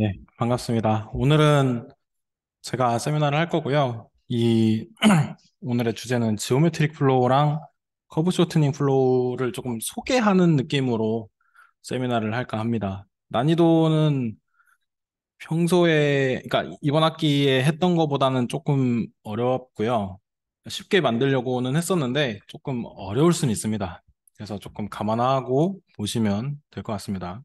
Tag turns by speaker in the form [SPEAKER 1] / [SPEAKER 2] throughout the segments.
[SPEAKER 1] 예, 반갑습니다. 오늘은 제가 세미나를 할 거고요. 이 오늘의 주제는 지오메트릭 플로우랑 커브 쇼트닝 플로우를 조금 소개하는 느낌으로 세미나를 할까 합니다. 난이도는 평소에 그러니까 이번 학기에 했던 것보다는 조금 어렵고요. 쉽게 만들려고는 했었는데 조금 어려울 수는 있습니다. 그래서 조금 감안하고 보시면 될 것 같습니다.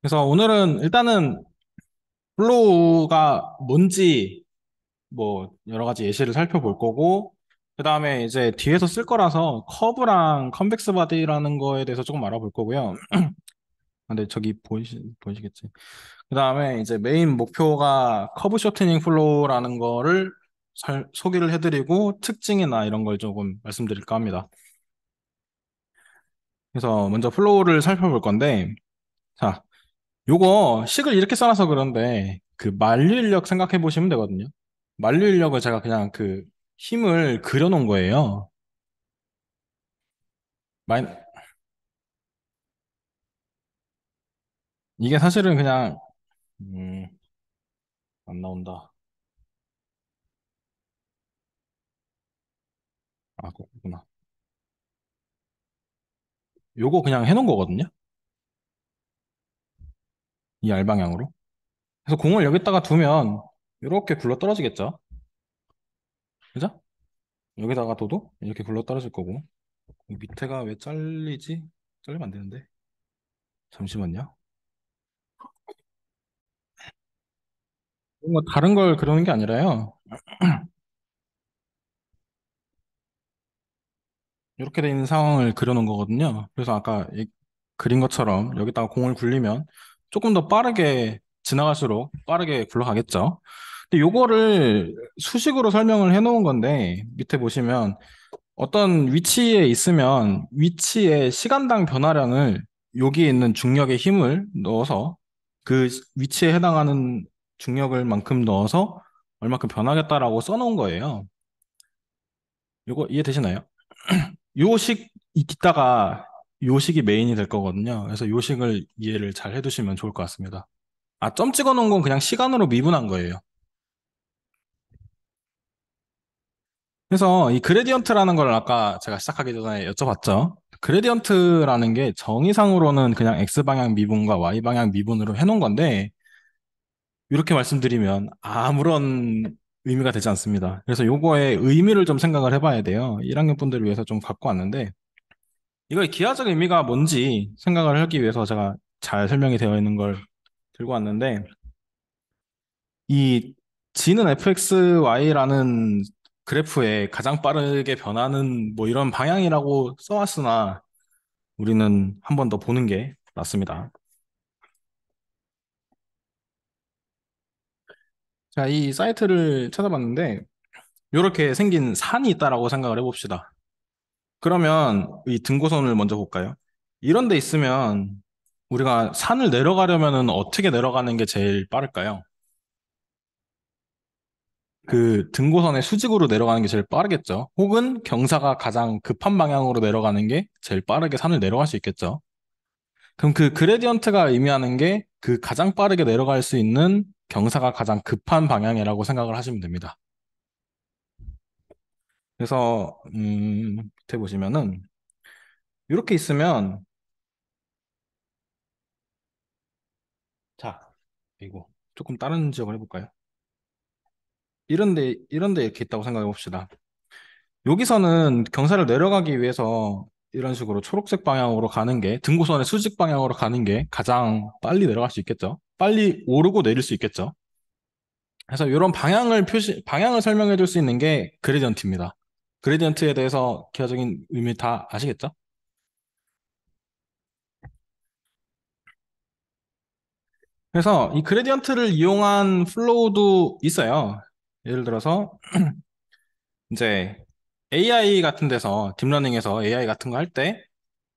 [SPEAKER 1] 그래서 오늘은 일단은 플로우가 뭔지 뭐 여러 가지 예시를 살펴볼 거고 그 다음에 이제 뒤에서 쓸 거라서 커브랑 컨벡스 바디라는 거에 대해서 조금 알아볼 거고요. 근데 저기 보이시, 보이시겠지? 그 다음에 이제 메인 목표가 커브 쇼트닝 플로우라는 거를 설, 소개를 해드리고 특징이나 이런 걸 조금 말씀드릴까 합니다. 그래서 먼저 플로우를 살펴볼 건데 자 요거 식을 이렇게 써놔서 그런데 그 만류인력 생각해 보시면 되거든요. 만류인력을 제가 그냥 그 힘을 그려놓은 거예요. 마이... 이게 사실은 그냥 음, 안 나온다. 아, 그렇구나. 요거 그냥 해놓은 거거든요. 이알 방향으로. 그래서 공을 여기다가 두면 이렇게 굴러 떨어지겠죠. 그죠? 여기다가 둬도 이렇게 굴러 떨어질 거고 밑에가 왜 잘리지? 잘리면 안 되는데. 잠시만요. 뭔가 다른 걸 그러는 게 아니라요. 이렇게 돼 있는 상황을 그려놓은 거거든요. 그래서 아까 그린 것처럼 여기다가 공을 굴리면 조금 더 빠르게 지나갈수록 빠르게 굴러가겠죠. 근데 요거를 수식으로 설명을 해놓은 건데 밑에 보시면 어떤 위치에 있으면 위치의 시간당 변화량을 여기에 있는 중력의 힘을 넣어서 그 위치에 해당하는 중력을 만큼 넣어서 얼마큼 변하겠다라고 써놓은 거예요. 요거 이해되시나요? 요식 있다가 요식이 메인이 될 거거든요. 그래서 요식을 이해를 잘 해두시면 좋을 것 같습니다. 아, 점 찍어 놓은 건 그냥 시간으로 미분한 거예요. 그래서 이 그레디언트라는 걸 아까 제가 시작하기 전에 여쭤봤죠. 그레디언트라는 게 정의상으로는 그냥 X방향 미분과 Y방향 미분으로 해놓은 건데, 이렇게 말씀드리면 아무런 의미가 되지 않습니다. 그래서 요거의 의미를 좀 생각을 해봐야 돼요. 1학년 분들을 위해서 좀 갖고 왔는데, 이거 기하적 의미가 뭔지 생각을 하기 위해서 제가 잘 설명이 되어 있는 걸 들고 왔는데 이 g는 fxy라는 그래프에 가장 빠르게 변하는 뭐 이런 방향이라고 써왔으나 우리는 한 번 더 보는 게 낫습니다. 자, 이 사이트를 찾아봤는데 이렇게 생긴 산이 있다라고 생각을 해봅시다. 그러면 이 등고선을 먼저 볼까요? 이런 데 있으면 우리가 산을 내려가려면 어떻게 내려가는 게 제일 빠를까요? 그 등고선의 수직으로 내려가는 게 제일 빠르겠죠. 혹은 경사가 가장 급한 방향으로 내려가는 게 제일 빠르게 산을 내려갈 수 있겠죠. 그럼 그 그레디언트가 의미하는 게 그 가장 빠르게 내려갈 수 있는 경사가 가장 급한 방향이라고 생각을 하시면 됩니다. 그래서 음, 어떻 보시면은 이렇게 있으면 자 이거 조금 다른 지역을 해볼까요? 이런데 이런데 이렇게 있다고 생각해 봅시다. 여기서는 경사를 내려가기 위해서 이런 식으로 초록색 방향으로 가는 게 등고선의 수직 방향으로 가는 게 가장 빨리 내려갈 수 있겠죠. 빨리 오르고 내릴 수 있겠죠. 그래서 이런 방향을 표시 방향을 설명해 줄 수 있는 게 그레디언트입니다. 그레디언트에 대해서 기하적인 의미 다 아시겠죠? 그래서 이 그레디언트를 이용한 플로우도 있어요. 예를 들어서 이제 AI 같은 데서 딥러닝에서 AI 같은 거 할 때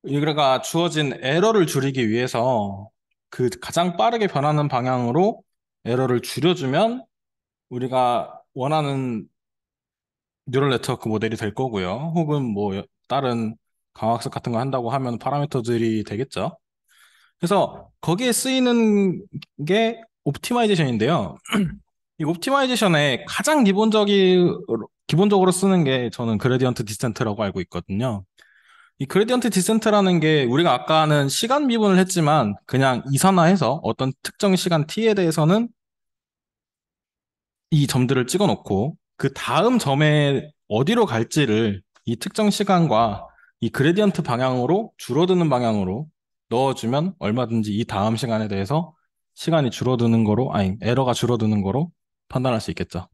[SPEAKER 1] 우리가 주어진 에러를 줄이기 위해서 그 가장 빠르게 변하는 방향으로 에러를 줄여주면 우리가 원하는 뉴럴 네트워크 모델이 될 거고요. 혹은 뭐 다른 강학습 화 같은 거 한다고 하면 파라미터들이 되겠죠. 그래서 거기에 쓰이는 게 옵티마이제이션인데요. 이옵티마이제이션에 가장 기본적인 기본적으로 쓰는 게 저는 그레디언트 디센트라고 알고 있거든요. 이 그레디언트 디센트라는 게 우리가 아까는 시간 미분을 했지만 그냥 이산화해서 어떤 특정 시간 t에 대해서는 이 점들을 찍어 놓고 그 다음 점에 어디로 갈지를 이 특정 시간과 이 그레디언트 방향으로 줄어드는 방향으로 넣어주면 얼마든지 이 다음 시간에 대해서 시간이 줄어드는 거로, 아니, 에러가 줄어드는 거로 판단할 수 있겠죠.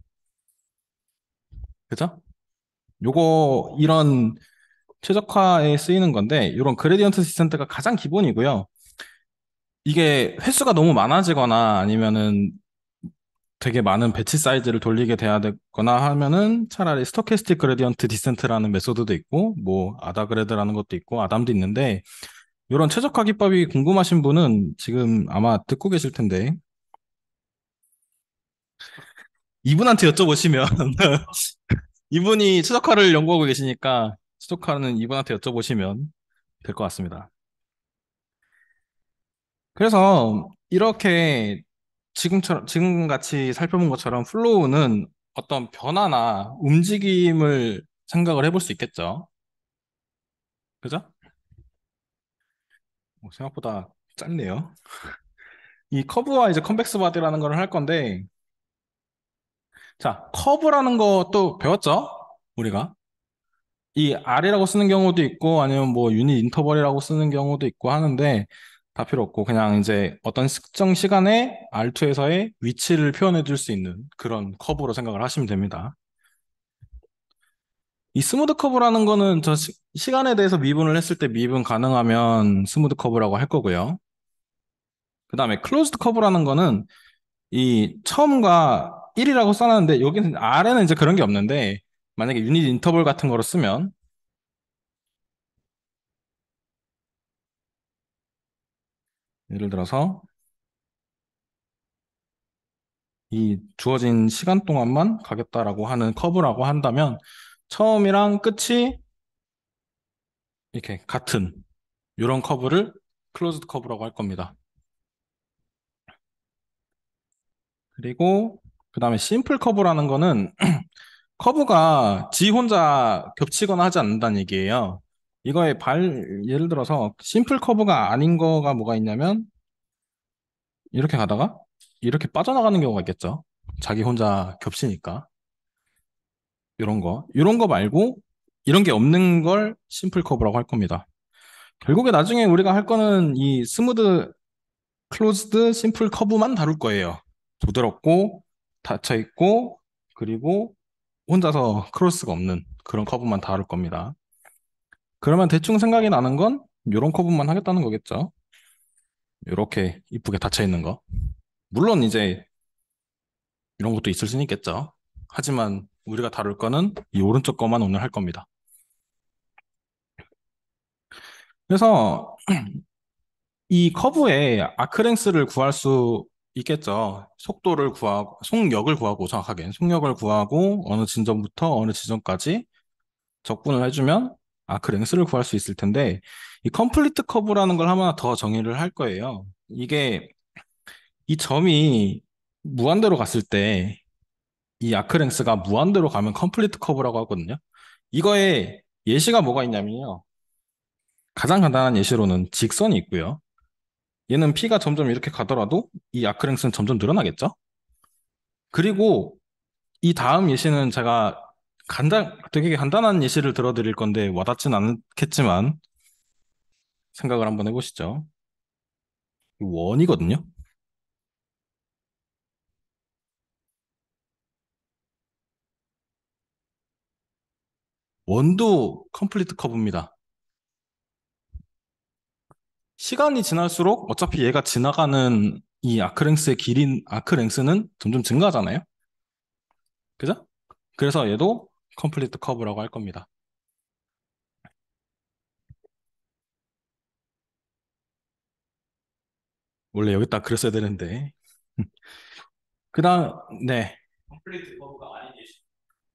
[SPEAKER 1] 그죠? 요거, 이런 최적화에 쓰이는 건데, 이런 그레디언트 시스템트가 가장 기본이고요. 이게 횟수가 너무 많아지거나 아니면은 되게 많은 배치 사이즈를 돌리게 돼야 되거나 하면은 차라리 스토캐스틱 그레디언트 디센트라는 메소드도 있고 뭐 아다그레드라는 것도 있고 아담도 있는데 이런 최적화 기법이 궁금하신 분은 지금 아마 듣고 계실 텐데 이분한테 여쭤보시면 이분이 최적화를 연구하고 계시니까 최적화는 이분한테 여쭤보시면 될 것 같습니다. 그래서 이렇게 지금처럼 지금 같이 살펴본 것처럼 플로우는 어떤 변화나 움직임을 생각을 해볼 수 있겠죠. 그죠? 뭐 생각보다 짧네요. 이 커브와 이제 컨벡스 바디라는 걸 할 건데, 자, 커브라는 것도 배웠죠? 우리가. 이 R이라고 쓰는 경우도 있고, 아니면 뭐 유닛 인터벌이라고 쓰는 경우도 있고 하는데, 다 필요 없고 그냥 이제 어떤 특정 시간에 R2에서의 위치를 표현해 줄 수 있는 그런 커브로 생각을 하시면 됩니다. 이 스무드 커브라는 거는 저 시, 간에 대해서 미분을 했을 때 미분 가능하면 스무드 커브라고 할 거고요. 그 다음에 클로즈드 커브라는 거는 이 처음과 1이라고 써놨는데 여기는 R에는 이제 그런 게 없는데 만약에 유닛 인터벌 같은 거로 쓰면 예를 들어서 이 주어진 시간 동안만 가겠다라고 하는 커브라고 한다면 처음이랑 끝이 이렇게 같은 이런 커브를 클로즈드 커브라고 할 겁니다. 그리고 그 다음에 심플 커브라는 거는 커브가 지 혼자 겹치거나 하지 않는다는 얘기예요. 이거의 발 예를 들어서 심플 커브가 아닌 거가 뭐가 있냐면 이렇게 가다가 이렇게 빠져나가는 경우가 있겠죠. 자기 혼자 겹치니까. 이런 거. 이런 거 말고 이런 게 없는 걸 심플 커브라고 할 겁니다. 결국에 나중에 우리가 할 거는 이 스무드 클로즈드 심플 커브만 다룰 거예요. 부드럽고 닫혀 있고 그리고 혼자서 크로스가 없는 그런 커브만 다룰 겁니다. 그러면 대충 생각이 나는 건이런 커브만 하겠다는 거겠죠. 이렇게 이쁘게 닫혀 있는 거. 물론 이제 이런 것도 있을 수는 있겠죠. 하지만 우리가 다룰 거는 이 오른쪽 거만 오늘 할 겁니다. 그래서 이 커브에 아크랭스를 구할 수 있겠죠. 속도를 구하고, 속력을 구하고 정확하게 속력을 구하고 어느 진점부터 어느 지점까지 적분을 해주면 아, 그 랭스를 구할 수 있을 텐데 이 컴플리트 커브라는 걸 하나 더 정의를 할 거예요. 이게 이 점이 무한대로 갔을 때 이 아크랭스가 무한대로 가면 컴플리트 커브라고 하거든요. 이거에 예시가 뭐가 있냐면요. 가장 간단한 예시로는 직선이 있고요. 얘는 p가 점점 이렇게 가더라도 이 아크랭스는 점점 늘어나겠죠? 그리고 이 다음 예시는 제가 간단 되게 간단한 예시를 들어드릴 건데 와닿진 않겠지만 생각을 한번 해보시죠. 원이거든요. 원도 컴플리트 커브입니다. 시간이 지날수록 어차피 얘가 지나가는 이 아크랭스의 길인 아크랭스는 점점 증가하잖아요. 그죠? 그래서 얘도 컴플리트 커브라고 할 겁니다. 원래 여기다 그렸어야 되는데 그다음 네 컴플리트 커브가 아닌 예시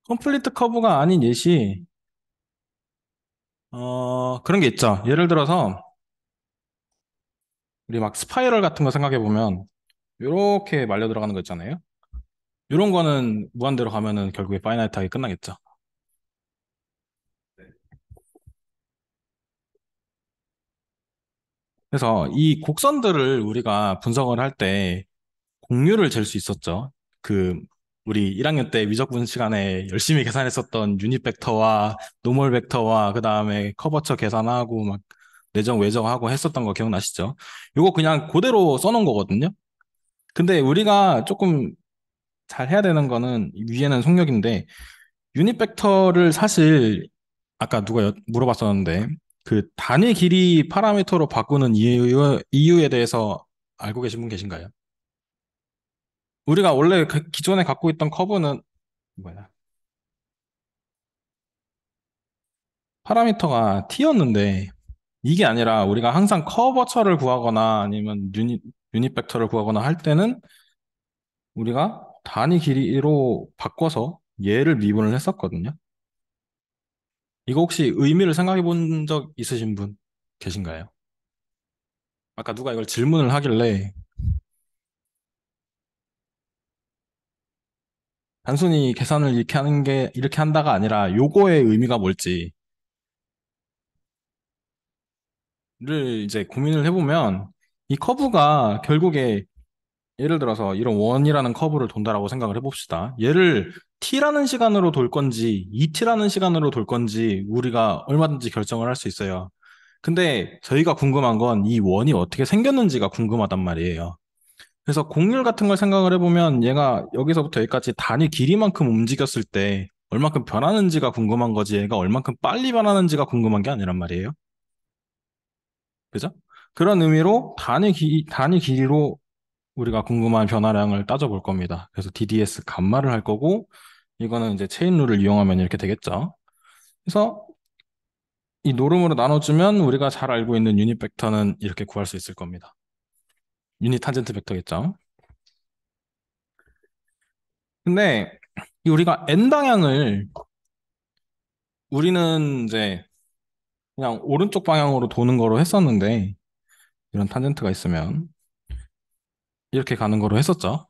[SPEAKER 1] 컴플리트 커브가 아닌 예시 어 그런 게 있죠 예를 들어서 우리 막 스파이럴 같은 거 생각해 보면 이렇게 말려 들어가는 거 있잖아요 이런 거는 무한대로 가면은 결국에 파이나이트하게 끝나겠죠 그래서 이 곡선들을 우리가 분석을 할 때 공유를 잴 수 있었죠. 그 우리 1학년 때 미적분 시간에 열심히 계산했었던 유닛 벡터와 노멀 벡터와 그다음에 커버처 계산하고 막 내정 외정하고 했었던 거 기억나시죠? 이거 그냥 그대로 써놓은 거거든요. 근데 우리가 조금 잘 해야 되는 거는 위에는 속력인데 유닛 벡터를 사실 아까 누가 여, 물어봤었는데 그 단의 길이 파라미터로 바꾸는 이유, 이유에 대해서 알고 계신 분 계신가요? 우리가 원래 그 기존에 갖고 있던 커브는 뭐야? 파라미터가 t였는데 이게 아니라 우리가 항상 커버처를 구하거나 아니면 유닛 유닛 벡터를 구하거나 할 때는 우리가 단위 길이로 바꿔서 얘를 미분을 했었거든요. 이거 혹시 의미를 생각해 본 적 있으신 분 계신가요? 아까 누가 이걸 질문을 하길래 단순히 계산을 이렇게 하는 게 이렇게 한다가 아니라 요거의 의미가 뭘지를 이제 고민을 해보면 이 커브가 결국에 예를 들어서 이런 원이라는 커브를 돈다라고 생각을 해봅시다. 얘를 T라는 시간으로 돌 건지 ET라는 시간으로 돌 건지 우리가 얼마든지 결정을 할 수 있어요. 근데 저희가 궁금한 건 이 원이 어떻게 생겼는지가 궁금하단 말이에요. 그래서 공률 같은 걸 생각을 해보면 얘가 여기서부터 여기까지 단위 길이만큼 움직였을 때 얼만큼 변하는지가 궁금한 거지 얘가 얼만큼 빨리 변하는지가 궁금한 게 아니란 말이에요. 그죠? 그런 의미로 단위, 기, 단위 길이로 우리가 궁금한 변화량을 따져볼 겁니다. 그래서 DDS 감마를 할 거고 이거는 이제 체인 룰을 이용하면 이렇게 되겠죠. 그래서 이 노름으로 나눠주면 우리가 잘 알고 있는 유닛 벡터는 이렇게 구할 수 있을 겁니다. 유닛 탄젠트 벡터겠죠. 근데 우리가 n 방향을 우리는 이제 그냥 오른쪽 방향으로 도는 거로 했었는데 이런 탄젠트가 있으면 이렇게 가는 거로 했었죠.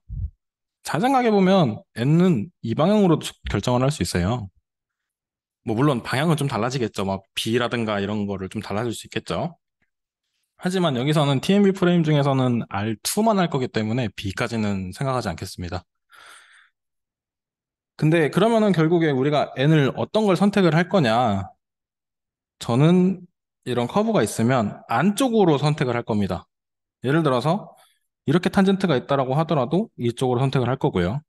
[SPEAKER 1] 잘 생각해 보면 n은 이 방향으로 결정을 할 수 있어요. 뭐 물론 방향은 좀 달라지겠죠. 막 b라든가 이런 거를 좀 달라질 수 있겠죠. 하지만 여기서는 TMB 프레임 중에서는 R2만 할 거기 때문에 b까지는 생각하지 않겠습니다. 근데 그러면은 결국에 우리가 n을 어떤 걸 선택을 할 거냐? 저는 이런 커브가 있으면 안쪽으로 선택을 할 겁니다. 예를 들어서 이렇게 탄젠트가 있다라고 하더라도 이쪽으로 선택을 할 거고요.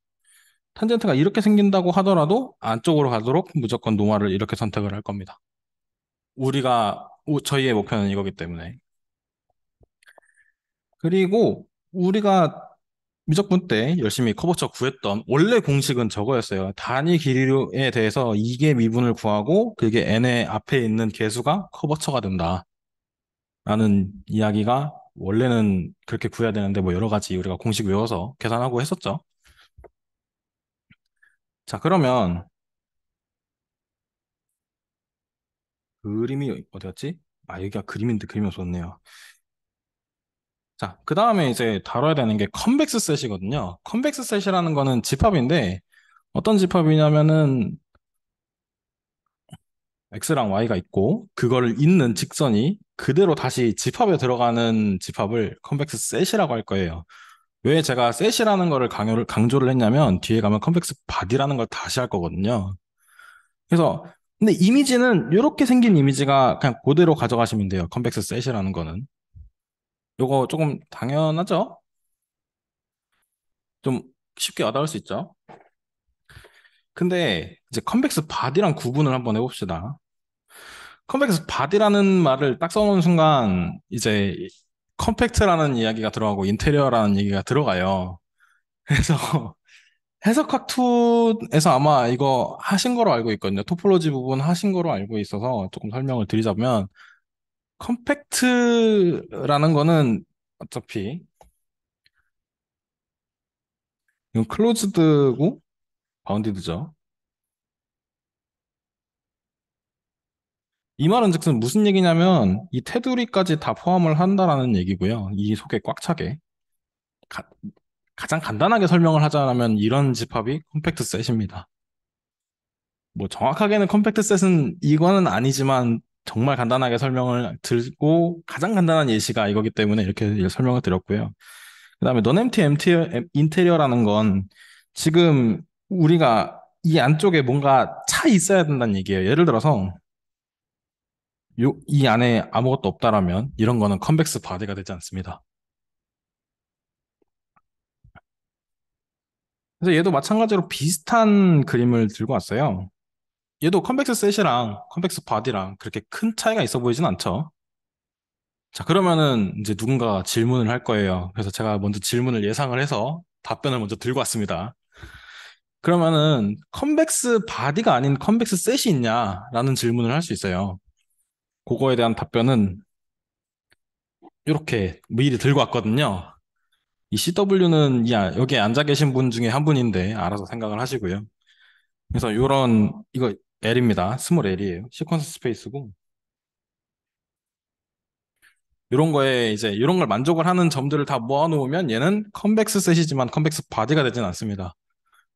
[SPEAKER 1] 탄젠트가 이렇게 생긴다고 하더라도 안쪽으로 가도록 무조건 노화를 이렇게 선택을 할 겁니다. 우리가 저희의 목표는 이거기 때문에 그리고 우리가 미적분 때 열심히 커버처 구했던 원래 공식은 저거였어요. 단위 길이에 대해서 이게 미분을 구하고 그게 n의 앞에 있는 개수가 커버처가 된다. 라는 이야기가 원래는 그렇게 구해야 되는데 뭐 여러 가지 우리가 공식 외워서 계산하고 했었죠. 자, 그러면 그림이 어디였지? 아, 여기가 그림인데 그림이 없었네요. 자, 그 다음에 이제 다뤄야 되는 게 컴백스 셋이거든요. 컴백스 셋이라는 거는 집합인데 어떤 집합이냐면은 x랑 y가 있고 그거를 잇는 직선이 그대로 다시 집합에 들어가는 집합을 컴백스 셋이라고 할 거예요. 왜 제가 셋이라는 거를 강요를 강조를 했냐면 뒤에 가면 컴백스 바디라는 걸 다시 할 거거든요. 그래서 근데 이미지는 이렇게 생긴 이미지가 그냥 그대로 가져가시면 돼요. 컴백스 셋이라는 거는. 요거 조금 당연하죠? 좀 쉽게 와닿을 수 있죠? 근데 이제 컴백스 바디랑 구분을 한번 해봅시다. 컴팩트 바디라는 말을 딱 써놓은 순간 이제 컴팩트라는 이야기가 들어가고 인테리어라는 얘기가 들어가요. 그래서 해석학 2에서 아마 이거 하신 거로 알고 있거든요. 토폴로지 부분 하신 거로 알고 있어서 조금 설명을 드리자면 컴팩트라는 거는 어차피 이건 클로즈드고 바운디드죠. 이 말은즉슨 무슨 얘기냐면 이 테두리까지 다 포함을 한다라는 얘기고요. 이 속에 꽉 차게 가, 가장 간단하게 설명을 하자면 이런 집합이 컴팩트 셋입니다. 뭐 정확하게는 컴팩트 셋은 이거는 아니지만 정말 간단하게 설명을 들고 가장 간단한 예시가 이거기 때문에 이렇게 설명을 드렸고요. 그다음에 n o 티 e m p 인테리어라는 건 지금 우리가 이 안쪽에 뭔가 차 있어야 된다는 얘기예요. 예를 들어서 요, 이 안에 아무것도 없다라면 이런 거는 컨벡스 바디가 되지 않습니다. 그래서 얘도 마찬가지로 비슷한 그림을 들고 왔어요. 얘도 컨벡스 셋이랑 컨벡스 바디랑 그렇게 큰 차이가 있어 보이진 않죠. 자, 그러면은 이제 누군가 질문을 할 거예요. 그래서 제가 먼저 질문을 예상을 해서 답변을 먼저 들고 왔습니다. 그러면은 컨벡스 바디가 아닌 컨벡스 셋이 있냐라는 질문을 할 수 있어요. 그거에 대한 답변은 이렇게 미리 들고 왔거든요. 이 CW는 야, 아, 여기 앉아 계신 분 중에 한 분인데 알아서 생각을 하시고요. 그래서 이런 이거 L입니다. 스몰 L이에요. 시퀀스 스페이스고 이런 거에 이제 이런 걸 만족을 하는 점들을 다 모아놓으면 얘는 컴백스 셋이지만 컴백스 바디가 되진 않습니다.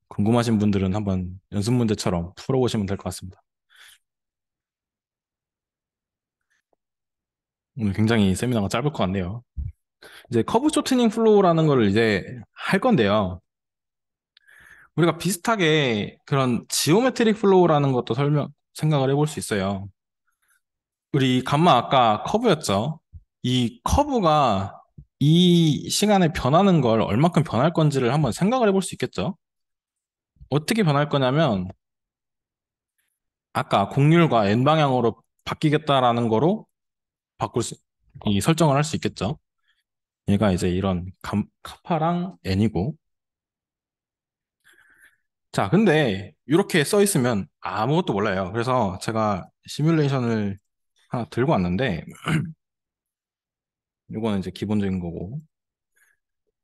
[SPEAKER 1] 궁금하신 분들은 한번 연습 문제처럼 풀어보시면 될 것 같습니다. 오늘 굉장히 세미나가 짧을 것 같네요. 이제 커브 쇼트닝 플로우라는 걸 이제 할 건데요. 우리가 비슷하게 그런 지오메트릭 플로우라는 것도 설명, 생각을 해볼 수 있어요. 우리 감마 아까 커브였죠. 이 커브가 이 시간에 변하는 걸얼만큼 변할 건지를 한번 생각을 해볼 수 있겠죠. 어떻게 변할 거냐면 아까 곡률과 n 방향으로 바뀌겠다라는 거로 바꿀 수, 이 설정을 할 수 있겠죠. 얘가 이제 이런 감, 카파랑 n이고. 자, 근데 이렇게 써 있으면 아무것도 몰라요. 그래서 제가 시뮬레이션을 하나 들고 왔는데, 이거는 이제 기본적인 거고.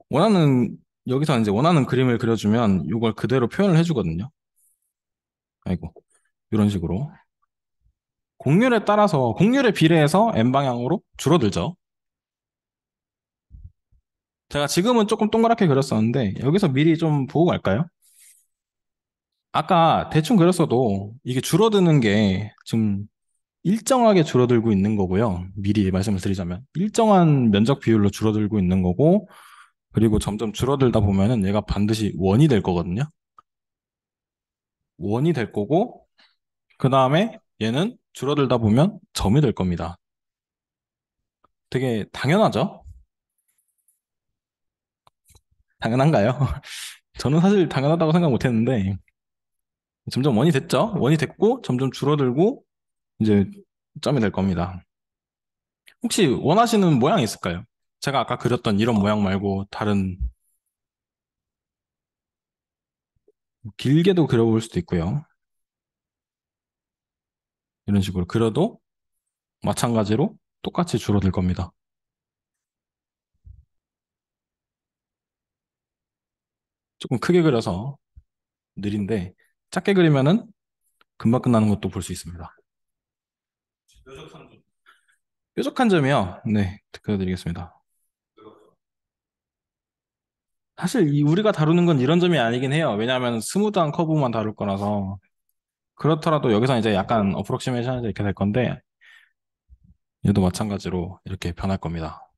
[SPEAKER 1] 원하는, 여기서 이제 원하는 그림을 그려주면 이걸 그대로 표현을 해주거든요. 아이고, 이런 식으로. 곡률에 따라서 곡률에 비례해서 n 방향으로 줄어들죠. 제가 지금은 조금 동그랗게 그렸었는데 여기서 미리 좀 보고 갈까요? 아까 대충 그렸어도 이게 줄어드는 게 지금 일정하게 줄어들고 있는 거고요. 미리 말씀을 드리자면 일정한 면적 비율로 줄어들고 있는 거고 그리고 점점 줄어들다 보면은 얘가 반드시 원이 될 거거든요. 원이 될 거고 그 다음에 얘는 줄어들다 보면 점이 될 겁니다. 되게 당연하죠? 당연한가요? 저는 사실 당연하다고 생각 못 했는데, 점점 원이 됐죠? 원이 됐고, 점점 줄어들고, 이제 점이 될 겁니다. 혹시 원하시는 모양이 있을까요? 제가 아까 그렸던 이런 모양 말고 다른 길게도 그려볼 수도 있고요. 이런 식으로 그려도 마찬가지로 똑같이 줄어들 겁니다. 조금 크게 그려서 느린데 작게 그리면은 금방 끝나는 것도 볼 수 있습니다. 뾰족한 점. 뾰족한 점이요. 네, 드려드리겠습니다 사실 이 우리가 다루는 건 이런 점이 아니긴 해요. 왜냐하면 스무드한 커브만 다룰 거라서 그렇더라도 여기서 이제 약간 어프로시메이션이 이렇게 될 건데 얘도 마찬가지로 이렇게 변할 겁니다.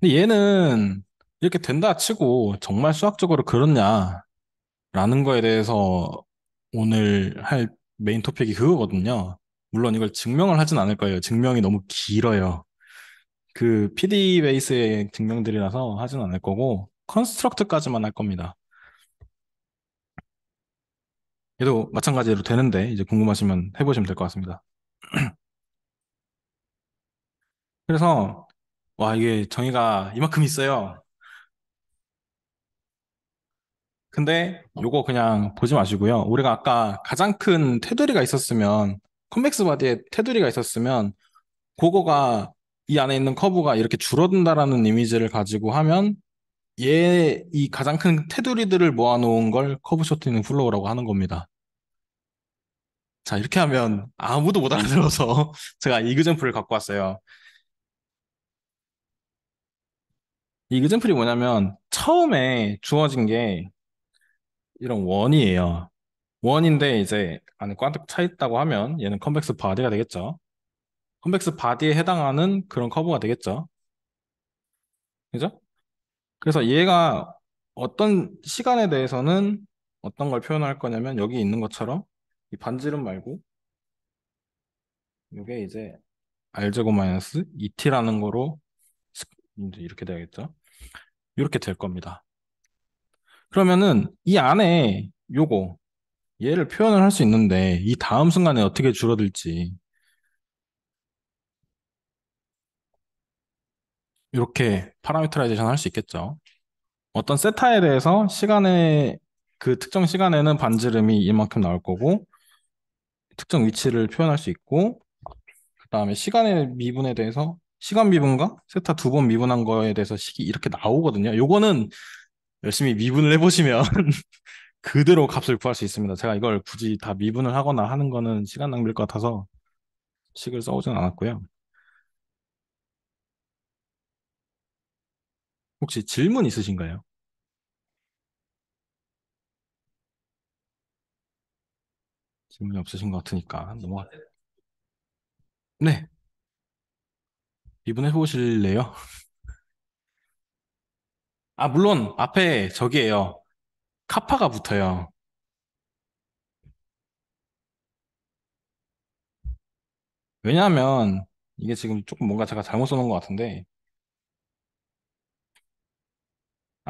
[SPEAKER 1] 근데 얘는 이렇게 된다 치고 정말 수학적으로 그렇냐라는 거에 대해서 오늘 할 메인 토픽이 그거거든요. 물론 이걸 증명을 하진 않을 거예요. 증명이 너무 길어요. 그 PD 베이스의 증명들이라서 하진 않을 거고 컨스트럭트까지만 할 겁니다. 얘도 마찬가지로 되는데 이제 궁금하시면 해보시면 될 것 같습니다. 그래서 와 이게 정의가 이만큼 있어요. 근데 요거 그냥 보지 마시고요. 우리가 아까 가장 큰 테두리가 있었으면 컴백스 바디에 테두리가 있었으면 그거가 이 안에 있는 커브가 이렇게 줄어든다라는 이미지를 가지고 하면 얘이 가장 큰 테두리들을 모아놓은 걸 커브 쇼트닝 플로우라고 하는 겁니다. 자 이렇게 하면 아무도 못 알아들어서 제가 이그젠플을 갖고 왔어요. 이그젠플이 뭐냐면 처음에 주어진 게 이런 원이에요. 원인데 이제 안에 꽈꽉차 있다고 하면 얘는 컴백스 바디가 되겠죠. 컴백스 바디에 해당하는 그런 커브가 되겠죠. 그죠? 그래서 얘가 어떤 시간에 대해서는 어떤 걸 표현할 거냐면 여기 있는 것처럼 이 반지름 말고 이게 이제 알제곱 마이너스 2t라는 거로 이제 이렇게 되겠죠. 이렇게 될 겁니다. 그러면은 이 안에 요거 얘를 표현을 할 수 있는데 이 다음 순간에 어떻게 줄어들지 이렇게 네. 파라미터라이제이션 할 수 있겠죠. 어떤 세타에 대해서 시간에 그 특정 시간에는 반지름이 이만큼 나올 거고 특정 위치를 표현할 수 있고 그 다음에 시간의 미분에 대해서 시간 미분과 세타 두 번 미분한 거에 대해서 식이 이렇게 나오거든요. 요거는 열심히 미분을 해보시면 그대로 값을 구할 수 있습니다. 제가 이걸 굳이 다 미분을 하거나 하는 거는 시간 낭비일 것 같아서 식을 써오진 않았고요. 혹시 질문 있으신가요? 질문이 없으신 것 같으니까 넘어가. 네, 이분 해보실래요? 아, 물론 앞에 저기예요. 카파가 붙어요. 왜냐하면 이게 지금 조금 뭔가 제가 잘못 써놓은 것 같은데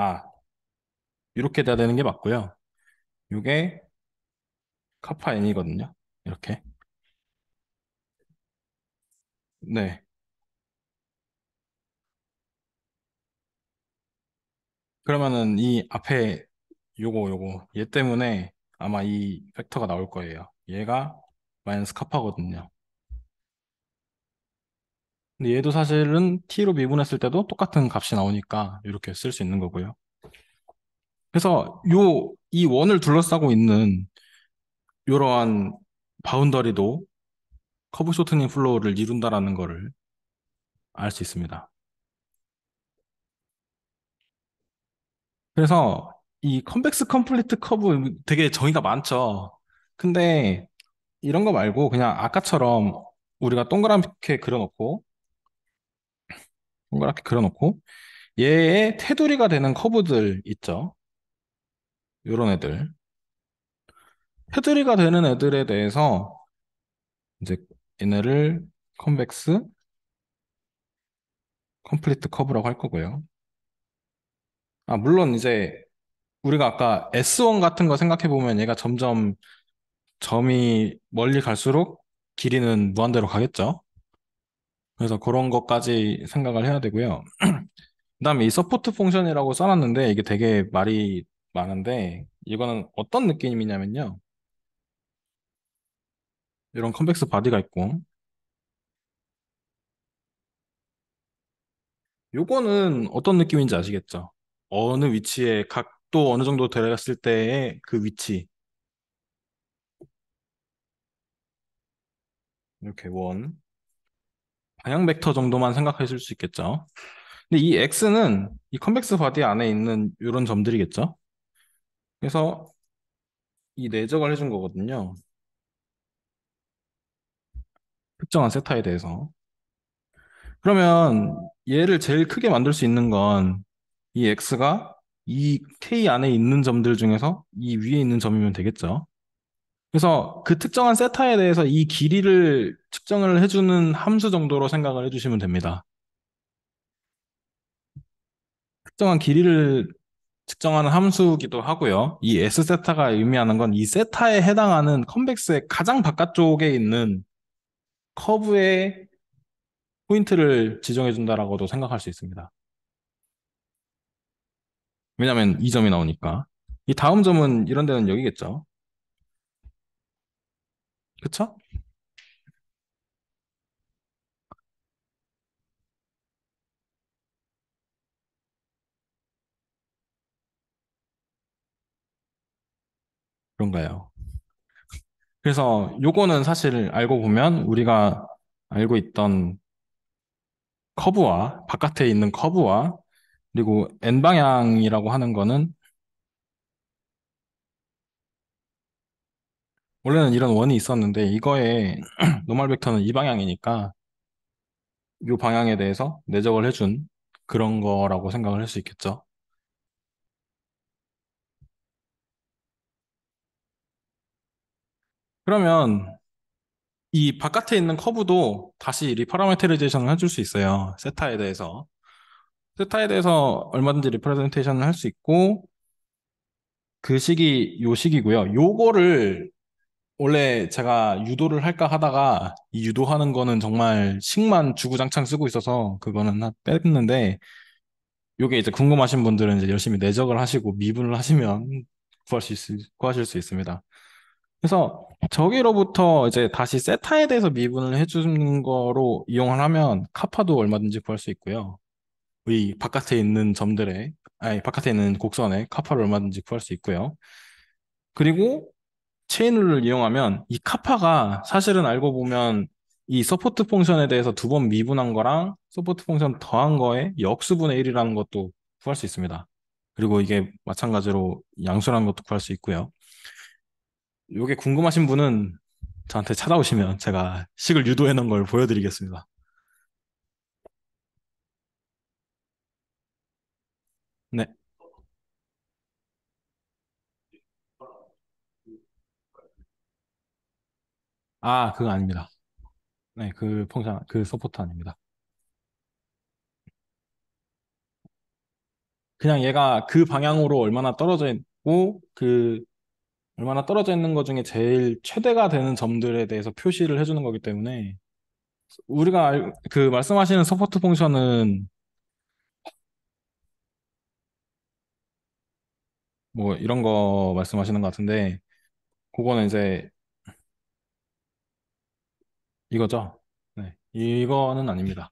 [SPEAKER 1] 아, 이렇게 돼야 되는 게 맞고요. 이게 카파 n이거든요. 이렇게. 네. 그러면은 이 앞에 요거 요거 얘 때문에 아마 이 팩터가 나올 거예요. 얘가 마이너스 카파거든요. 얘도 사실은 t로 미분했을 때도 똑같은 값이 나오니까 이렇게 쓸 수 있는 거고요. 그래서 요 이 원을 둘러싸고 있는 이러한 바운더리도 커브 쇼트닝 플로우를 이룬다라는 거를 알 수 있습니다. 그래서 이 컴백스 컴플리트 커브 되게 정의가 많죠. 근데 이런 거 말고 그냥 아까처럼 우리가 동그랗게 그려놓고 동그랗게 그려놓고 얘의 테두리가 되는 커브들 있죠. 요런 애들. 테두리가 되는 애들에 대해서 이제 얘네를 컴백스 컴플리트 커브라고 할 거고요. 아, 물론 이제 우리가 아까 S1 같은 거 생각해 보면 얘가 점점 점이 멀리 갈수록 길이는 무한대로 가겠죠. 그래서 그런 것까지 생각을 해야 되고요. 그다음에 이 서포트 펑션이라고 써놨는데 이게 되게 말이 많은데 이거는 어떤 느낌이냐면요. 이런 컴백스 바디가 있고 요거는 어떤 느낌인지 아시겠죠? 어느 위치에 각도 어느 정도 들어갔을 때의 그 위치 이렇게 원 방향 벡터 정도만 생각했을 수 있겠죠. 근데 이 x는 이 컨벡스 바디 안에 있는 이런 점들이겠죠. 그래서 이 내적을 해준 거거든요. 특정한 세타에 대해서. 그러면 얘를 제일 크게 만들 수 있는 건 이 x가 이 k 안에 있는 점들 중에서 이 위에 있는 점이면 되겠죠. 그래서 그 특정한 세타에 대해서 이 길이를 측정을 해주는 함수 정도로 생각을 해주시면 됩니다. 특정한 길이를 측정하는 함수기도 하고요. 이 S 세타가 의미하는 건 이 세타에 해당하는 컴백스의 가장 바깥쪽에 있는 커브의 포인트를 지정해 준다라고도 생각할 수 있습니다. 왜냐하면 이 점이 나오니까. 이 다음 점은 이런 데는 여기겠죠. 그쵸? 그런가요? 그래서 요거는 사실 알고 보면 우리가 알고 있던 커브와 바깥에 있는 커브와 그리고 n 방향이라고 하는 거는 원래는 이런 원이 있었는데 이거에 노멀 벡터는 이 방향이니까 이 방향에 대해서 내적을 해준 그런 거라고 생각을 할 수 있겠죠. 그러면 이 바깥에 있는 커브도 다시 리파라메테리제이션을 해줄 수 있어요. 세타에 대해서. 세타에 대해서 얼마든지 리프레젠테이션을 할 수 있고 그 식이 요 식이고요. 요거를 원래 제가 유도를 할까 하다가 이 유도하는 거는 정말 식만 주구장창 쓰고 있어서 그거는 하- 뺐는데 요게 이제 궁금하신 분들은 이제 열심히 내적을 하시고 미분을 하시면 구할 수 있, 구하실 수 있습니다. 그래서 저기로부터 이제 다시 세타에 대해서 미분을 해주는 거로 이용을 하면 카파도 얼마든지 구할 수 있고요. 이 바깥에 있는 점들의 아니 바깥에 있는 곡선에 카파를 얼마든지 구할 수 있고요. 그리고 체인룰을 이용하면 이 카파가 사실은 알고 보면 이 서포트 펑션에 대해서 두 번 미분한 거랑 서포트 펑션 더한 거에 역수분의 1이라는 것도 구할 수 있습니다. 그리고 이게 마찬가지로 양수라는 것도 구할 수 있고요. 이게 궁금하신 분은 저한테 찾아오시면 제가 식을 유도해 놓은 걸 보여드리겠습니다. 네. 아, 그거 아닙니다. 네, 그 펑션, 그 서포트 아닙니다. 그냥 얘가 그 방향으로 얼마나 떨어져 있고, 그, 얼마나 떨어져 있는 것 중에 제일 최대가 되는 점들에 대해서 표시를 해주는 거기 때문에, 우리가 그 말씀하시는 서포트 펑션은 뭐 이런 거 말씀하시는 것 같은데, 그거는 이제 이거죠? 네, 이거는 아닙니다.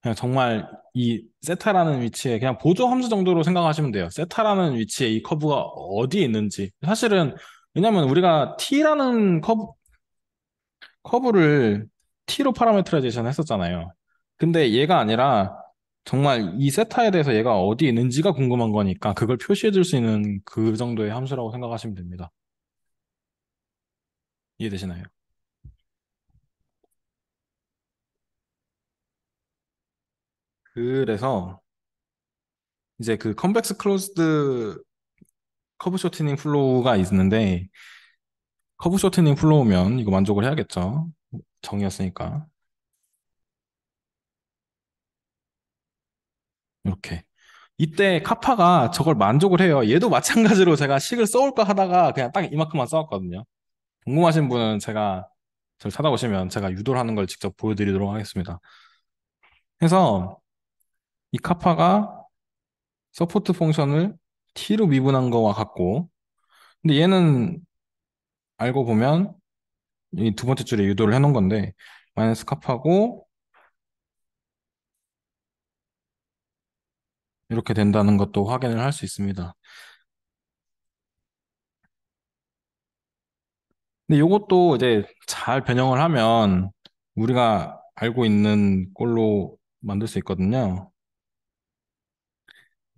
[SPEAKER 1] 그냥 정말 이 세타라는 위치에 그냥 보조 함수 정도로 생각하시면 돼요. 세타라는 위치에 이 커브가 어디에 있는지. 사실은 왜냐면 우리가 t라는 커브 커브를 t로 파라메트라이제이션 했었잖아요. 근데 얘가 아니라 정말 이 세타에 대해서 얘가 어디 에 있는지가 궁금한 거니까 그걸 표시해 줄 수 있는 그 정도의 함수라고 생각하시면 됩니다. 이해되시나요? 그래서 이제 그 컴백스 클로즈드 커브 쇼트닝 플로우가 있는데 커브 쇼트닝 플로우면 이거 만족을 해야겠죠. 정이었으니까. 이렇게. 이때 카파가 저걸 만족을 해요. 얘도 마찬가지로 제가 식을 써올까 하다가 그냥 딱 이만큼만 써왔거든요. 궁금하신 분은 제가 저를 찾아오시면 제가 유도를 하는 걸 직접 보여드리도록 하겠습니다. 그래서 이 카파가 서포트 펑션을 t로 미분한 거와 같고 근데 얘는 알고 보면 이 두 번째 줄에 유도를 해놓은 건데 마이너스 카파고 이렇게 된다는 것도 확인을 할 수 있습니다. 근데 이것도 이제 잘 변형을 하면 우리가 알고 있는 꼴로 만들 수 있거든요.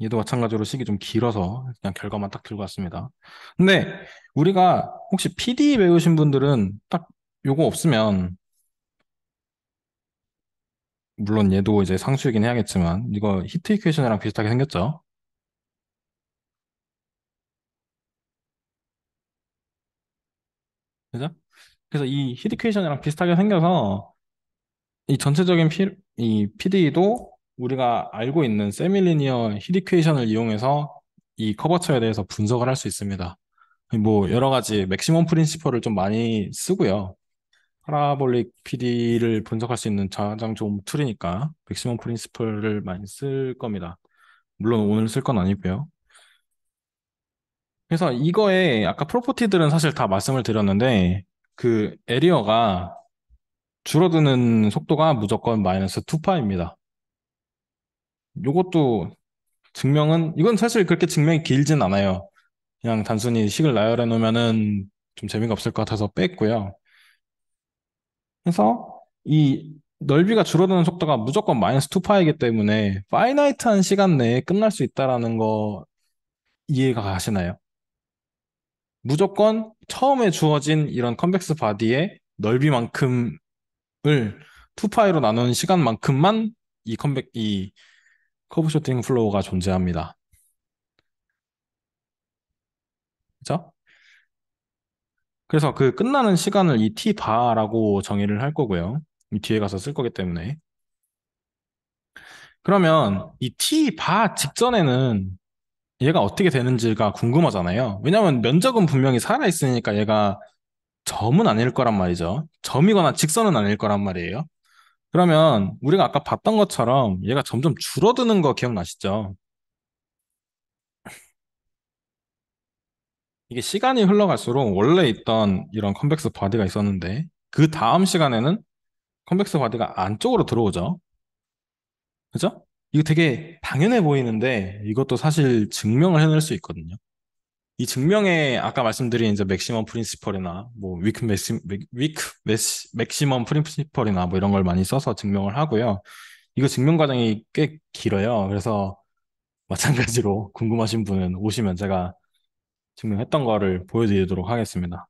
[SPEAKER 1] 얘도 마찬가지로 시이좀 길어서 그냥 결과만 딱 들고 왔습니다. 근데 우리가 혹시 PD 배우신 분들은 딱 요거 없으면 물론 얘도 이제 상수이긴 해야겠지만 이거 히트 이퀘이션이랑 비슷하게 생겼죠? 그죠? 그래서 이 히트 이퀘이션이랑 비슷하게 생겨서 이 전체적인 피, 이 PD도 우리가 알고 있는 세밀리니어 힐리퀘이션을 이용해서 이 커버처에 대해서 분석을 할 수 있습니다. 뭐 여러 가지 맥시멈 프린시퍼를 좀 많이 쓰고요. 파라볼릭 PD를 분석할 수 있는 가장 좋은 툴이니까 맥시멈 프린시퍼를 많이 쓸 겁니다. 물론 오늘 쓸 건 아니고요. 그래서 이거에 아까 프로퍼티들은 사실 다 말씀을 드렸는데 그 에리어가 줄어드는 속도가 무조건 마이너스 2파입니다. 요것도 증명은 이건 사실 그렇게 증명이 길진 않아요. 그냥 단순히 식을 나열해 놓으면은 좀 재미가 없을 것 같아서 뺐고요. 그래서 이 넓이가 줄어드는 속도가 무조건 마이너스 2파이기 때문에 파이나이트한 시간 내에 끝날 수 있다라는 거 이해가 가시나요? 무조건 처음에 주어진 이런 컨벡스 바디의 넓이만큼을 2파이로 나누는 시간만큼만 이 컨벡 이 커브 쇼팅 플로우가 존재합니다. 그죠? 그래서 그 끝나는 시간을 이 t 바라고 정의를 할 거고요. 이 뒤에 가서 쓸 거기 때문에. 그러면 이 t 바 직전에는 얘가 어떻게 되는지가 궁금하잖아요. 왜냐하면 면적은 분명히 살아있으니까 얘가 점은 아닐 거란 말이죠. 점이거나 직선은 아닐 거란 말이에요. 그러면 우리가 아까 봤던 것처럼 얘가 점점 줄어드는 거 기억나시죠? 이게 시간이 흘러갈수록 원래 있던 이런 컨벡스 바디가 있었는데 그 다음 시간에는 컨벡스 바디가 안쪽으로 들어오죠. 그죠? 이거 되게 당연해 보이는데 이것도 사실 증명을 해낼 수 있거든요. 이 증명에 아까 말씀드린 이제 맥시멈 프린시펄이나 뭐 위크 맥시 위크 메시, 맥시멈 프린시펄이나 뭐 이런 걸 많이 써서 증명을 하고요. 이거 증명 과정이 꽤 길어요. 그래서 마찬가지로 궁금하신 분은 오시면 제가 증명했던 거를 보여드리도록 하겠습니다.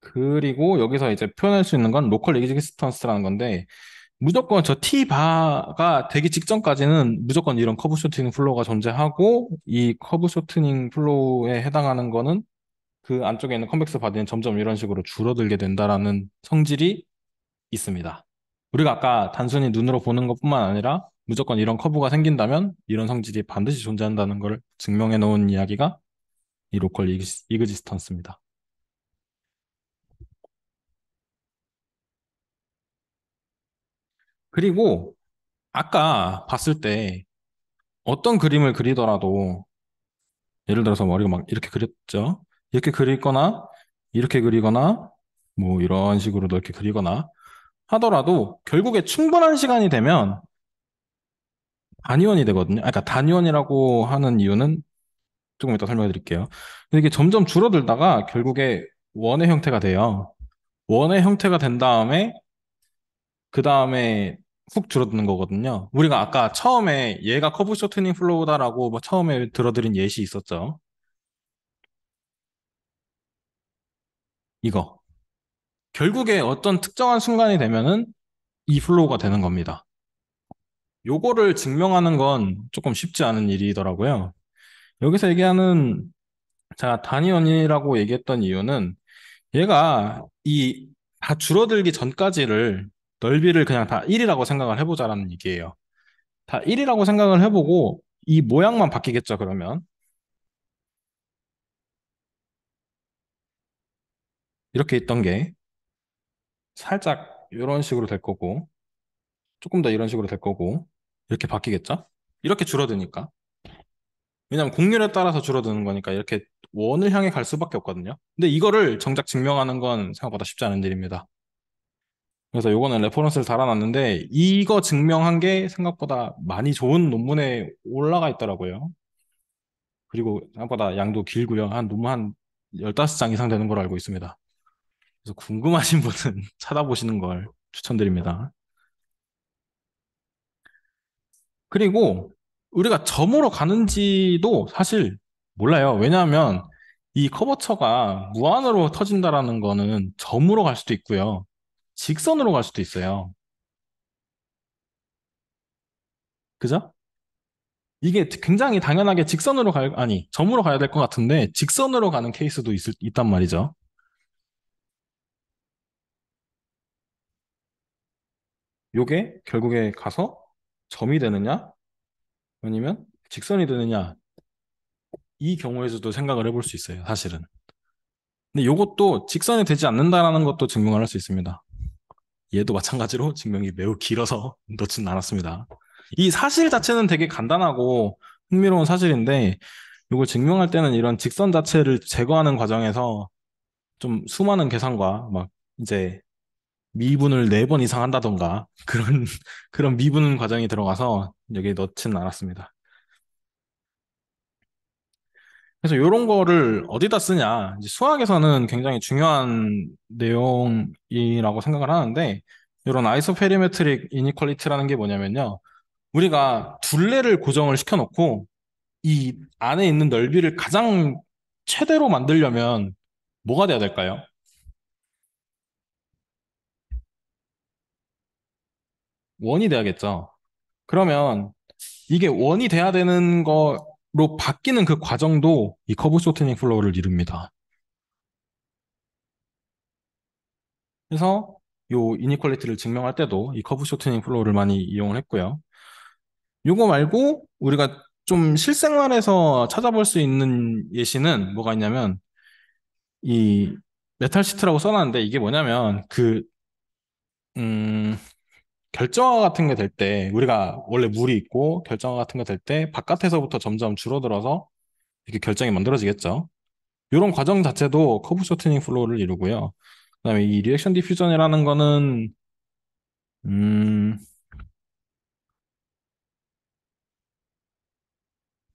[SPEAKER 1] 그리고 여기서 이제 표현할 수 있는 건 로컬 레지스턴스라는 건데 무조건 저티바가 되기 직전까지는 무조건 이런 커브 쇼트닝 플로우가 존재하고 이 커브 쇼트닝 플로우에 해당하는 거는 그 안쪽에 있는 컴백스 바디는 점점 이런 식으로 줄어들게 된다라는 성질이 있습니다. 우리가 아까 단순히 눈으로 보는 것뿐만 아니라 무조건 이런 커브가 생긴다면 이런 성질이 반드시 존재한다는 걸 증명해 놓은 이야기가 이 로컬 이그지스턴스입니다. 그리고 아까 봤을 때 어떤 그림을 그리더라도 예를 들어서 머리가 막 이렇게 그렸죠. 이렇게 그리거나 이렇게 그리거나 뭐 이런 식으로 도 이렇게 그리거나 하더라도 결국에 충분한 시간이 되면 단위원이 되거든요. 그러니까 단위원이라고 하는 이유는 조금 이따 설명해 드릴게요. 근데 이게 점점 줄어들다가 결국에 원의 형태가 돼요. 원의 형태가 된 다음에 그 다음에 훅 줄어드는 거거든요. 우리가 아까 처음에 얘가 커브 쇼트닝 플로우다라고 뭐 처음에 들어드린 예시 있었죠. 이거. 결국에 어떤 특정한 순간이 되면은 이 플로우가 되는 겁니다. 요거를 증명하는 건 조금 쉽지 않은 일이더라고요. 여기서 얘기하는 자 단위원이라고 얘기했던 이유는 얘가 이 다 줄어들기 전까지를 넓이를 그냥 다 1이라고 생각을 해보자라는 얘기예요. 다 1이라고 생각을 해보고 이 모양만 바뀌겠죠, 그러면. 이렇게 있던 게 살짝 이런 식으로 될 거고 조금 더 이런 식으로 될 거고 이렇게 바뀌겠죠? 이렇게 줄어드니까. 왜냐면 하하 곡률에 따라서 줄어드는 거니까 이렇게 원을 향해 갈 수밖에 없거든요. 근데 이거를 정작 증명하는 건 생각보다 쉽지 않은 일입니다. 그래서 요거는 레퍼런스를 달아놨는데 이거 증명한 게 생각보다 많이 좋은 논문에 올라가 있더라고요. 그리고 생각보다 양도 길고요. 한 논문 한 15장 이상 되는 걸 알고 있습니다. 그래서 궁금하신 분은 찾아보시는 걸 추천드립니다. 그리고 우리가 점으로 가는지도 사실 몰라요. 왜냐하면 이 커버처가 무한으로 터진다라는 거는 점으로 갈 수도 있고요. 직선으로 갈 수도 있어요. 그죠? 이게 굉장히 당연하게 직선으로 갈, 아니, 점으로 가야 될 것 같은데, 직선으로 가는 케이스도 있을, 있단 말이죠. 요게 결국에 가서 점이 되느냐, 아니면 직선이 되느냐, 이 경우에서도 생각을 해볼 수 있어요, 사실은. 근데 요것도 직선이 되지 않는다라는 것도 증명을 할수 있습니다. 얘도 마찬가지로 증명이 매우 길어서 넣지는 않았습니다. 이 사실 자체는 되게 간단하고 흥미로운 사실인데 이걸 증명할 때는 이런 직선 자체를 제거하는 과정에서 좀 수많은 계산과 막 이제 미분을 네 번 이상 한다던가 그런 그런 미분 과정이 들어가서 여기 에 넣지는 않았습니다. 그래서 이런 거를 어디다 쓰냐. 수학에서는 굉장히 중요한 내용이라고 생각을 하는데, 이런 아이소페리메트릭 이니퀄리티라는 게 뭐냐면요. 우리가 둘레를 고정을 시켜놓고, 이 안에 있는 넓이를 가장 최대로 만들려면 뭐가 돼야 될까요? 원이 돼야겠죠. 그러면 이게 원이 돼야 되는 거로 바뀌는 그 과정도 이 커브 쇼트닝 플로우를 이룹니다. 그래서 요 이니퀄리티를 증명할 때도 이 커브 쇼트닝 플로우를 많이 이용을 했고요. 요거 말고 우리가 좀 실생활에서 찾아볼 수 있는 예시는 뭐가 있냐면 이 메탈 시트라고 써놨는데 이게 뭐냐면 그 음, 결정화 같은 게 될 때 우리가 원래 물이 있고 결정화 같은 게 될 때 바깥에서부터 점점 줄어들어서 이렇게 결정이 만들어지겠죠. 이런 과정 자체도 커브 쇼트닝 플로우를 이루고요. 그다음에 이 리액션 디퓨전이라는 거는 음,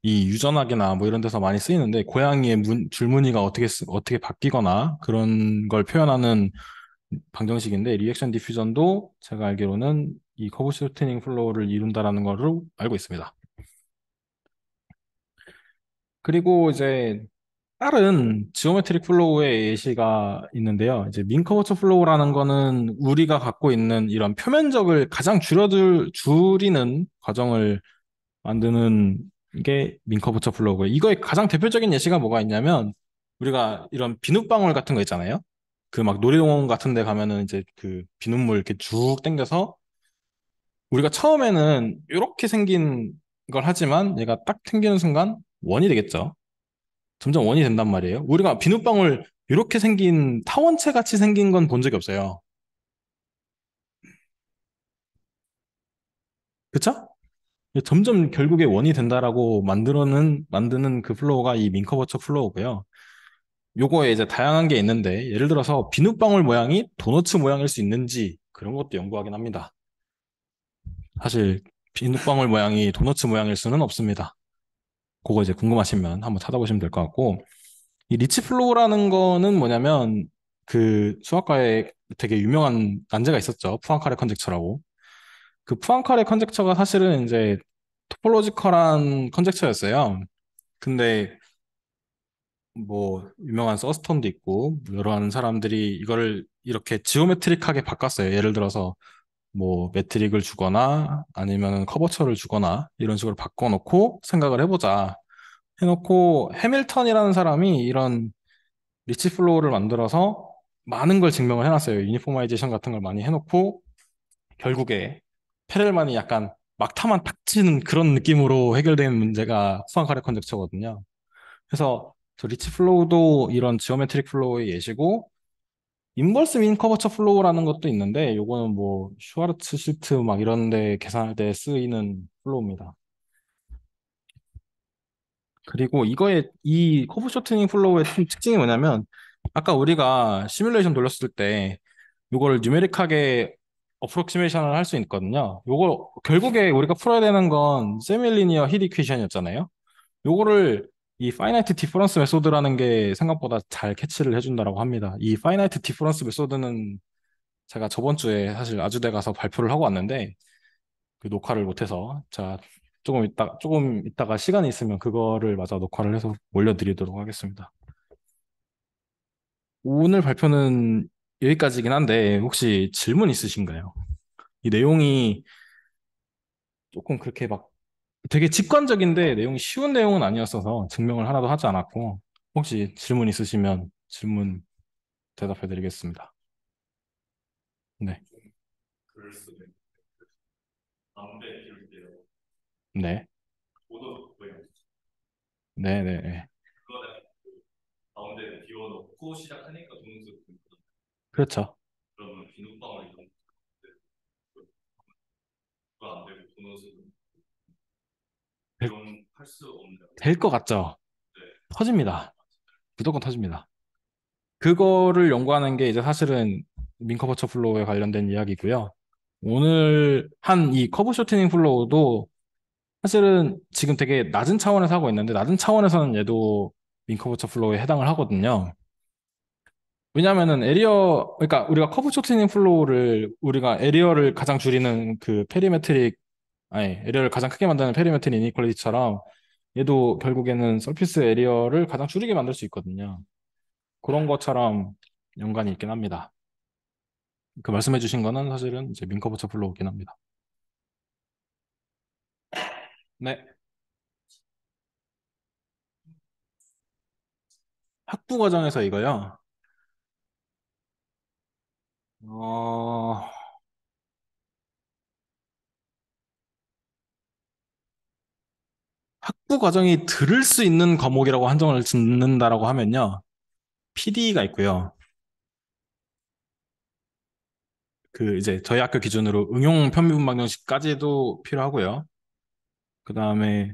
[SPEAKER 1] 이 유전학이나 뭐 이런 데서 많이 쓰이는데 고양이의 문, 줄무늬가 어떻게 쓰, 어떻게 바뀌거나 그런 걸 표현하는 방정식인데 리액션 디퓨전도 제가 알기로는 이 커브 쇼트닝 플로우를 이룬다라는 걸로 알고 있습니다. 그리고 이제 다른 지오메트릭 플로우의 예시가 있는데요. 이제 민커버처 플로우라는 거는 우리가 갖고 있는 이런 표면적을 가장 줄여들 줄이는 과정을 만드는 게 민커버처 플로우고요. 이거의 가장 대표적인 예시가 뭐가 있냐면 우리가 이런 비눗방울 같은 거 있잖아요. 그막 놀이동원 같은 데 가면은 이제 그 비눗물 이렇게 쭉 땡겨서 우리가 처음에는 이렇게 생긴 걸 하지만 얘가 딱 튕기는 순간 원이 되겠죠. 점점 원이 된단 말이에요. 우리가 비눗방울 이렇게 생긴 타원체 같이 생긴 건 본 적이 없어요. 그쵸? 점점 결국에 원이 된다라고 만들어는 만드는 그 플로우가 이 민커버처 플로우고요. 요거에 이제 다양한 게 있는데 예를 들어서 비눗방울 모양이 도너츠 모양일 수 있는지 그런 것도 연구하긴 합니다. 사실 비눗방울 모양이 도너츠 모양일 수는 없습니다. 그거 이제 궁금하시면 한번 찾아보시면 될 것 같고 이 리치플로우라는 거는 뭐냐면 그 수학과에 되게 유명한 난제가 있었죠. 푸앙카레 컨젝처라고. 그 푸앙카레 컨젝처가 사실은 이제 토폴로지컬한 컨젝처였어요. 근데 뭐 유명한 서스턴도 있고 여러 많은 사람들이 이거를 이렇게 지오메트릭하게 바꿨어요. 예를 들어서 뭐 매트릭을 주거나 아니면 커버처를 주거나 이런 식으로 바꿔놓고 생각을 해보자 해놓고 해밀턴이라는 사람이 이런 리치 플로우를 만들어서 많은 걸 증명을 해놨어요. 유니포마이제이션 같은 걸 많이 해놓고 결국에 페렐만이 약간 막타만 탁 치는 그런 느낌으로 해결된 문제가 수학 카레 컨젝처거든요. 그래서 저 리치 플로우도 이런 지오메트릭 플로우의 예시고 인버스 윈 커버처 플로우라는 것도 있는데 요거는 뭐 슈와르츠 시트막 이런 데 계산할 때 쓰이는 플로우입니다. 그리고 이거의 이 커브 쇼트닝 플로우의 특징이 뭐냐면 아까 우리가 시뮬레이션 돌렸을 때 요거를 뉴메릭하게 어프로시메이션을 할 수 있거든요. 요거 결국에 우리가 풀어야 되는 건 세밀리니어 히디 이퀘션이었잖아요. 요거를 이 파이나이트 디퍼런스 메소드라는 게 생각보다 잘 캐치를 해준다라고 합니다. 이 파이나이트 디퍼런스 메소드는 제가 저번 주에 사실 아주대 가서 발표를 하고 왔는데 그 녹화를 못해서 자 조금 있다 조금 이따가 시간이 있으면 그거를 마저 녹화를 해서 올려드리도록 하겠습니다. 오늘 발표는 여기까지긴 한데 혹시 질문 있으신가요? 이 내용이 조금 그렇게 막 되게 직관적인데 내용이 쉬운 내용은 아니었어서 증명을 하나도 하지 않았고 혹시 질문 있으시면 질문 대답해 드리겠습니다. 네. 그 네. 네. 네. 네, 네, 그렇죠. 그러면 비눗방울이 너무 안 되고 동영상 될것 같죠? 네. 터집니다. 무조건 터집니다. 그거를 연구하는 게 이제 사실은 민커버처 플로우에 관련된 이야기고요. 오늘 한 이 커브 쇼트닝 플로우도 사실은 지금 되게 낮은 차원에서 하고 있는데 낮은 차원에서는 얘도 민커버처 플로우에 해당을 하거든요. 왜냐면은 에리어 그러니까 우리가 커브 쇼트닝 플로우를 우리가 에리어를 가장 줄이는 그 페리메트릭 아니 에리어를 가장 크게 만드는 페리메트리 이니퀄리티처럼 얘도 결국에는 서피스 에리어를 가장 줄이게 만들 수 있거든요. 그런 것처럼 연관이 있긴 합니다. 그 말씀해 주신 거는 사실은 이제 민커버처 플로우긴 합니다. 네. 학부 과정에서 이거요. 어... 학부 과정이 들을 수 있는 과목이라고 한정을 짓는다라고 하면요. PD가 있고요. 그 이제 저희 학교 기준으로 응용 편미분 방정식까지도 필요하고요. 그 다음에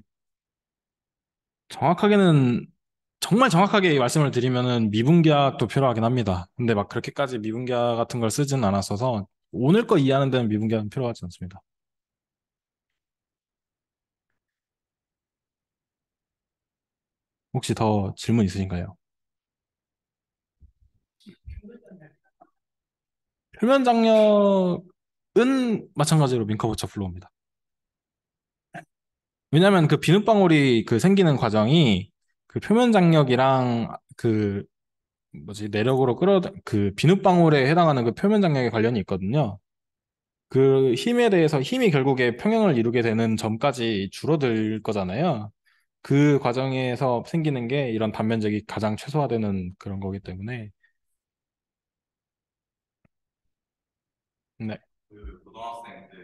[SPEAKER 1] 정확하게는 정말 정확하게 말씀을 드리면은 미분계약도 필요하긴 합니다. 근데 막 그렇게까지 미분계약 같은 걸 쓰진 않았어서 오늘 거 이해하는 데는 미분계약은 필요하지 않습니다. 혹시 더 질문 있으신가요? 표면 장력은 마찬가지로 민커버처 블로우입니다. 왜냐하면 그 비눗방울이 그 생기는 과정이 그 표면 장력이랑 그 뭐지 내력으로 끌어 그 비눗방울에 해당하는 그 표면 장력에 관련이 있거든요. 그 힘에 대해서 힘이 결국에 평형을 이루게 되는 점까지 줄어들 거잖아요. 그 과정에서 생기는 게 이런 단면적이 가장 최소화되는 그런 거기 때문에 네. 그 고등학생 때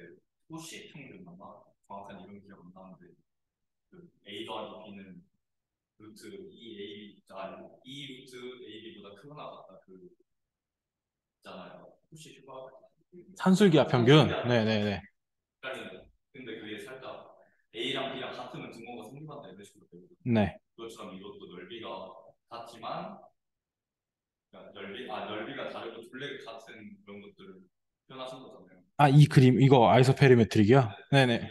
[SPEAKER 1] 수시 평균인가 정확한 이름 기억 안 나는데 그 A 더하기 B는 루트 2AB e, 아2 e 루트 AB보다 크거나 같다 그 있잖아요 수시 휴가
[SPEAKER 2] 산술기하 평균 네네네 네,
[SPEAKER 1] 네. 네. 근데 그게 살짝 A랑 B랑 같으면 등호가 성립한다 이런 식으로 되거든요. 네. 그것처럼 이것도 넓이가 같지만 그러니까 넓이 아 넓이가 다르고 둘레가 같은 그런 것들을 표현하신 거잖아요. 아, 이 그림 이거 아이소페리메트릭이요? 네, 네. 네네.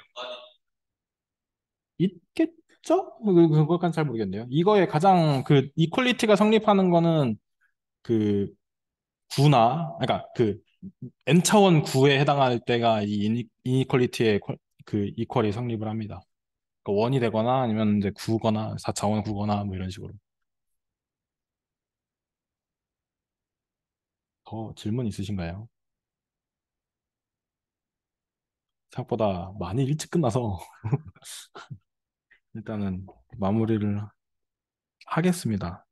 [SPEAKER 1] 있겠죠? 그-, 그 것까지잘 모르겠네요. 이거의 가장 그 이퀄리티가 성립하는 거는 그 구나 그러니까 그 n 차원 구에 해당할 때가 이 이니- 퀄리티의 그 이퀄이 성립을 합니다. 그러니까 원이 되거나 아니면 이제 구거나 4차원 구거나 뭐 이런 식으로. 더 질문 있으신가요? 생각보다 많이 일찍 끝나서 일단은 마무리를 하겠습니다.